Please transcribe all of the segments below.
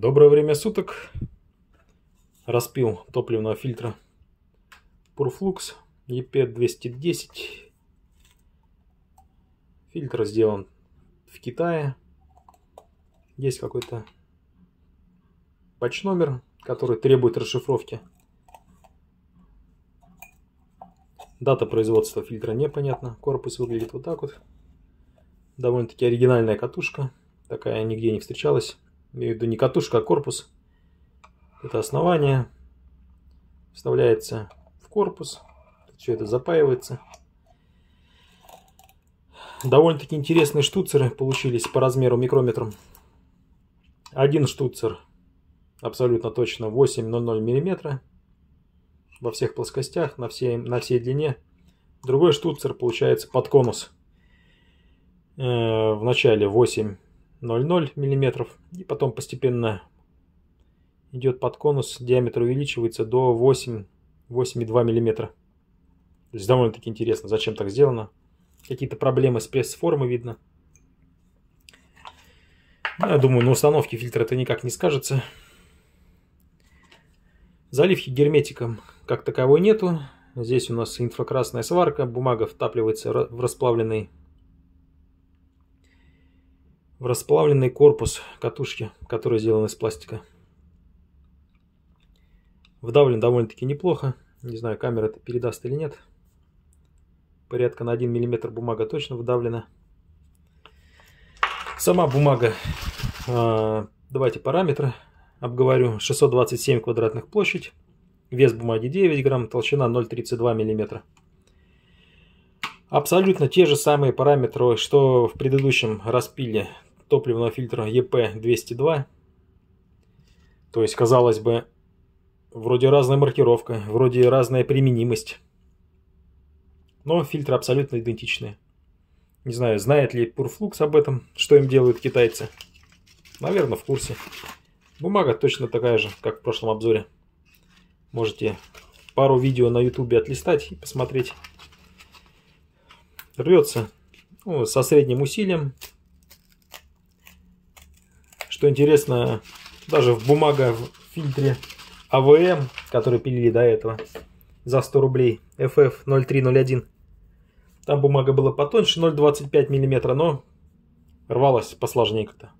Доброе время суток. Распил топливного фильтра Purflux EP210. Фильтр сделан в Китае. Есть какой-то патч-номер, который требует расшифровки. Дата производства фильтра непонятна. Корпус выглядит вот так вот. Довольно-таки оригинальная катушка. Такая нигде не встречалась имею в виду не катушка, а корпус. Это основание вставляется в корпус, все это запаивается. Довольно-таки интересные штуцеры получились по размеру микрометром. Один штуцер абсолютно точно 8,00 мм во всех плоскостях, на всей, на всей длине. Другой штуцер получается под конус. Э, в начале 8 0,0 мм. И потом постепенно идет под конус, диаметр увеличивается до 8, 8,2 мм. То есть довольно-таки интересно, зачем так сделано. Какие-то проблемы с пресс-формы видно. Ну, я думаю, на установке фильтра это никак не скажется. Заливки герметиком как таковой нету. Здесь у нас инфракрасная сварка, бумага втапливается в расплавленный в расплавленный корпус катушки, который сделан из пластика. Вдавлен довольно-таки неплохо. Не знаю, камера это передаст или нет. Порядка на 1 мм бумага точно вдавлена. Сама бумага, а, давайте параметры обговорю. 627 квадратных площадь, вес бумаги 9 грамм, толщина 0,32 мм. Абсолютно те же самые параметры, что в предыдущем распиле топливного фильтра ЕП-202. То есть, казалось бы, вроде разная маркировка, вроде разная применимость. Но фильтры абсолютно идентичные. Не знаю, знает ли Purflux об этом, что им делают китайцы. Наверное, в курсе. Бумага точно такая же, как в прошлом обзоре. Можете пару видео на ютубе отлистать и посмотреть. Рвется ну, со средним усилием, что интересно, даже в бумага в фильтре АВМ, который пилили до этого, за 100 рублей, FF0301, там бумага была потоньше, 0,25 мм, но рвалась посложнее как-то.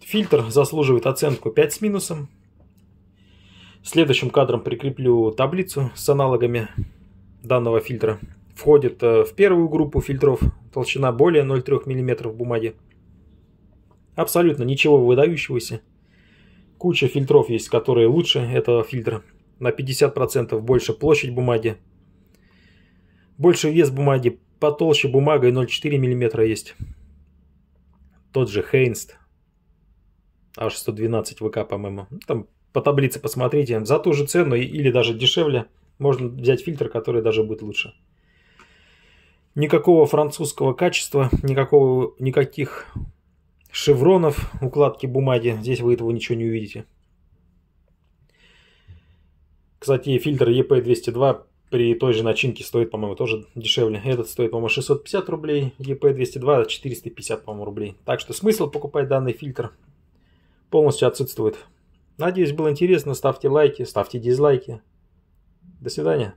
Фильтр заслуживает оценку 5 с минусом. Следующим кадром прикреплю таблицу с аналогами данного фильтра. Входит э, в первую группу фильтров толщина более 0,3 мм бумаги. Абсолютно ничего выдающегося. Куча фильтров есть, которые лучше этого фильтра. На 50% больше площадь бумаги. Больше вес бумаги, потолще бумага и 0,4 мм есть. Тот же Хейнст. H112 ВК, по-моему. Там по таблице посмотрите. За ту же цену или даже дешевле можно взять фильтр, который даже будет лучше. Никакого французского качества, никакого, никаких шевронов укладки бумаги. Здесь вы этого ничего не увидите. Кстати, фильтр EP202 при той же начинке стоит, по-моему, тоже дешевле. Этот стоит, по-моему, 650 рублей, EP202 450, по-моему, рублей. Так что смысл покупать данный фильтр полностью отсутствует. Надеюсь, было интересно. Ставьте лайки, ставьте дизлайки. До свидания.